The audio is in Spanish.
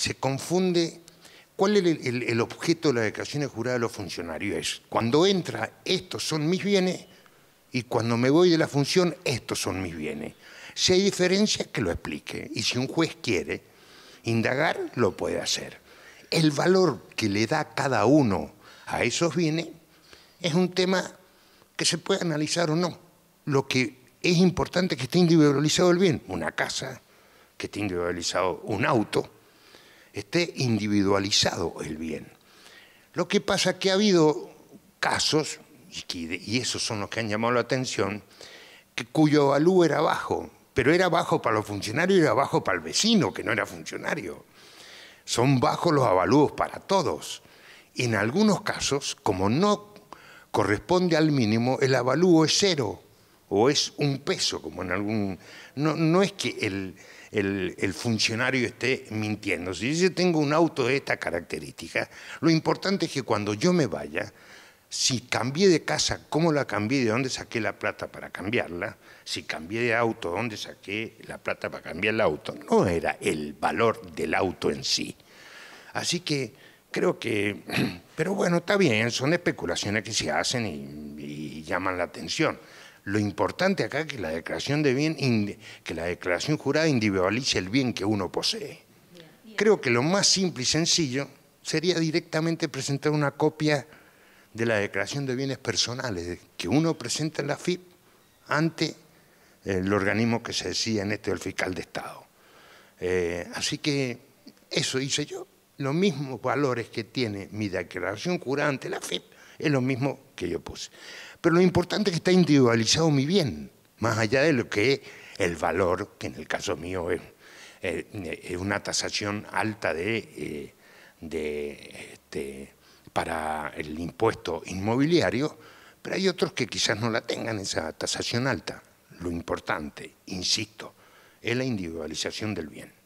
se confunde cuál es el, objeto de las declaraciones jurada de los funcionarios. Es, cuando entra, estos son mis bienes, y cuando me voy de la función, estos son mis bienes. Si hay diferencias, que lo explique. Y si un juez quiere indagar, lo puede hacer. El valor que le da cada uno a esos bienes es un tema que se puede analizar o no. Lo que es importante es que esté individualizado el bien, una casa, que esté individualizado un auto, esté individualizado el bien. Lo que pasa es que ha habido casos, y, esos son los que han llamado la atención, cuyo avalúo era bajo, pero era bajo para los funcionarios y era bajo para el vecino, que no era funcionario. Son bajos los avalúos para todos. En algunos casos, como no corresponde al mínimo, el avalúo es cero o es un peso, como en algún... No, no es que el, el, funcionario esté mintiendo. Si yo tengo un auto de esta característica, lo importante es que cuando yo me vaya, si cambié de casa, cómo la cambié, de dónde saqué la plata para cambiarla, si cambié de auto, dónde saqué la plata para cambiar el auto, no era el valor del auto en sí. Así que creo que, pero bueno, está bien, son especulaciones que se hacen y llaman la atención. Lo importante acá es que la declaración, jurada individualice el bien que uno posee. Creo que lo más simple y sencillo sería directamente presentar una copia de la declaración de bienes personales que uno presenta en la FIP ante eh, el organismo que se decía en este del fiscal de Estado. Eh, así que eso hice yo. Los mismos valores que tiene mi declaración jurada ante la FIP es lo mismo que yo puse. Pero lo importante es que está individualizado mi bien, más allá de lo que es el valor, que en el caso mío es, eh, una tasación alta de, eh, este, para el impuesto inmobiliario, pero hay otros que quizás no la tengan esa tasación alta. Lo importante, insisto, es la individualización del bien.